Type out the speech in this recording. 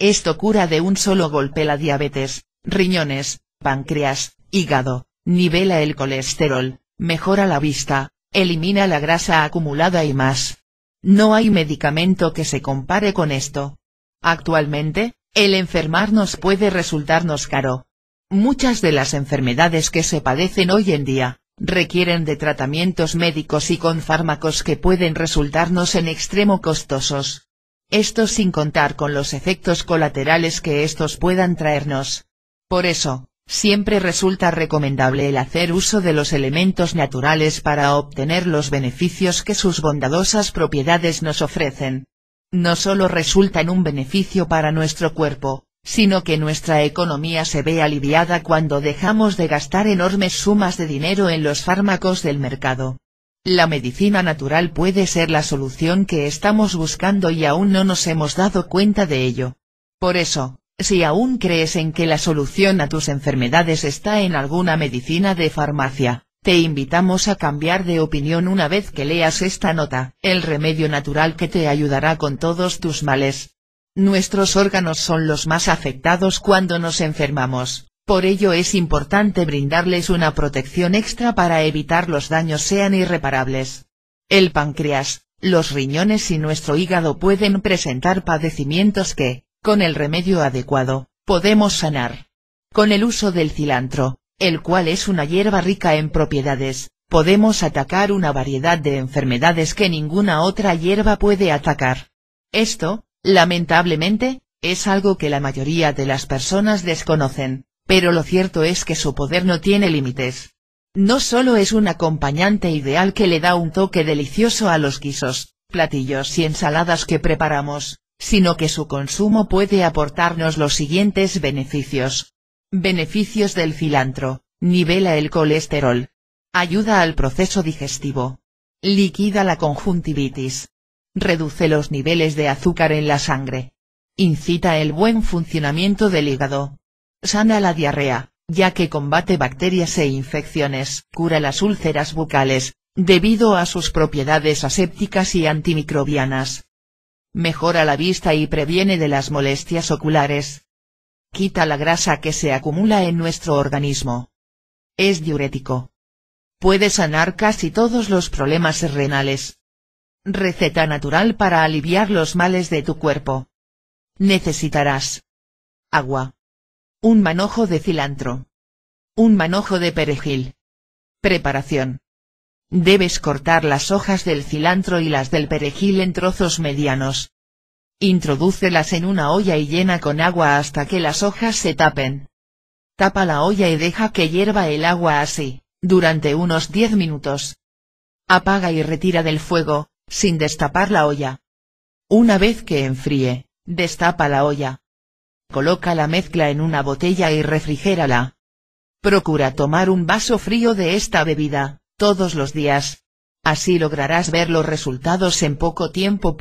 Esto cura de un solo golpe la diabetes, riñones, páncreas, hígado, nivela el colesterol, mejora la vista, elimina la grasa acumulada y más. No hay medicamento que se compare con esto. Actualmente, el enfermarnos puede resultarnos caro. Muchas de las enfermedades que se padecen hoy en día, requieren de tratamientos médicos y con fármacos que pueden resultarnos en extremo costosos esto sin contar con los efectos colaterales que estos puedan traernos. Por eso, siempre resulta recomendable el hacer uso de los elementos naturales para obtener los beneficios que sus bondadosas propiedades nos ofrecen. No solo resultan un beneficio para nuestro cuerpo, sino que nuestra economía se ve aliviada cuando dejamos de gastar enormes sumas de dinero en los fármacos del mercado. La medicina natural puede ser la solución que estamos buscando y aún no nos hemos dado cuenta de ello. Por eso, si aún crees en que la solución a tus enfermedades está en alguna medicina de farmacia, te invitamos a cambiar de opinión una vez que leas esta nota. El remedio natural que te ayudará con todos tus males. Nuestros órganos son los más afectados cuando nos enfermamos. Por ello es importante brindarles una protección extra para evitar los daños sean irreparables. El páncreas, los riñones y nuestro hígado pueden presentar padecimientos que, con el remedio adecuado, podemos sanar. Con el uso del cilantro, el cual es una hierba rica en propiedades, podemos atacar una variedad de enfermedades que ninguna otra hierba puede atacar. Esto, lamentablemente, es algo que la mayoría de las personas desconocen pero lo cierto es que su poder no tiene límites. No solo es un acompañante ideal que le da un toque delicioso a los guisos, platillos y ensaladas que preparamos, sino que su consumo puede aportarnos los siguientes beneficios. Beneficios del cilantro, nivela el colesterol. Ayuda al proceso digestivo. Liquida la conjuntivitis. Reduce los niveles de azúcar en la sangre. Incita el buen funcionamiento del hígado. Sana la diarrea, ya que combate bacterias e infecciones, cura las úlceras bucales, debido a sus propiedades asépticas y antimicrobianas. Mejora la vista y previene de las molestias oculares. Quita la grasa que se acumula en nuestro organismo. Es diurético. Puede sanar casi todos los problemas renales. Receta natural para aliviar los males de tu cuerpo. Necesitarás. Agua. Un manojo de cilantro. Un manojo de perejil. Preparación. Debes cortar las hojas del cilantro y las del perejil en trozos medianos. Introdúcelas en una olla y llena con agua hasta que las hojas se tapen. Tapa la olla y deja que hierva el agua así, durante unos 10 minutos. Apaga y retira del fuego, sin destapar la olla. Una vez que enfríe, destapa la olla. Coloca la mezcla en una botella y refrigérala. Procura tomar un vaso frío de esta bebida, todos los días. Así lograrás ver los resultados en poco tiempo.